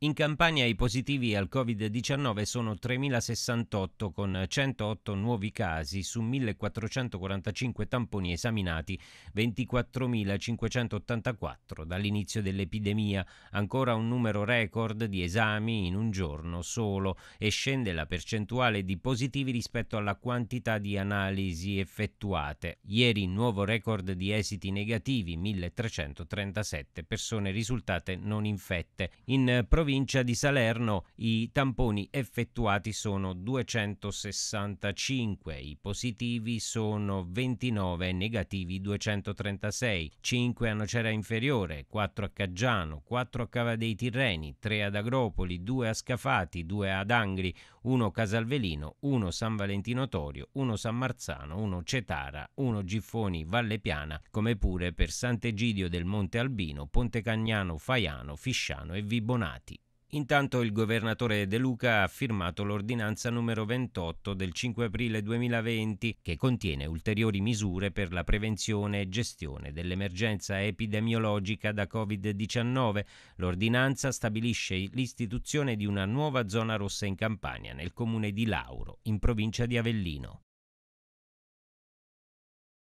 In Campania i positivi al Covid-19 sono 3.068 con 108 nuovi casi su 1.445 tamponi esaminati, 24.584 dall'inizio dell'epidemia, ancora un numero record di esami in un giorno solo e scende la percentuale di positivi rispetto alla quantità di analisi effettuate. Ieri nuovo record di esiti negativi, 1.337 persone risultate non infette. In provincia provincia di Salerno i tamponi effettuati sono 265, i positivi sono 29, negativi 236, 5 a Nocera Inferiore, 4 a Caggiano, 4 a Cava dei Tirreni, 3 ad Agropoli, 2 a Scafati, 2 ad Angri, 1 Casalvelino, 1 San Valentino Torio, 1 San Marzano, 1 Cetara, 1 Giffoni Valle Piana, come pure per Sant'Egidio del Monte Albino, Ponte Cagnano, Faiano, Fisciano e Vibonati. Intanto il governatore De Luca ha firmato l'ordinanza numero 28 del 5 aprile 2020 che contiene ulteriori misure per la prevenzione e gestione dell'emergenza epidemiologica da Covid-19. L'ordinanza stabilisce l'istituzione di una nuova zona rossa in Campania nel comune di Lauro, in provincia di Avellino.